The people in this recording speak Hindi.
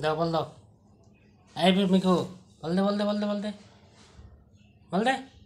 दो बोल दो आई भी मिखू बोल दे बोल दे बोल दे बोल दे बोल दे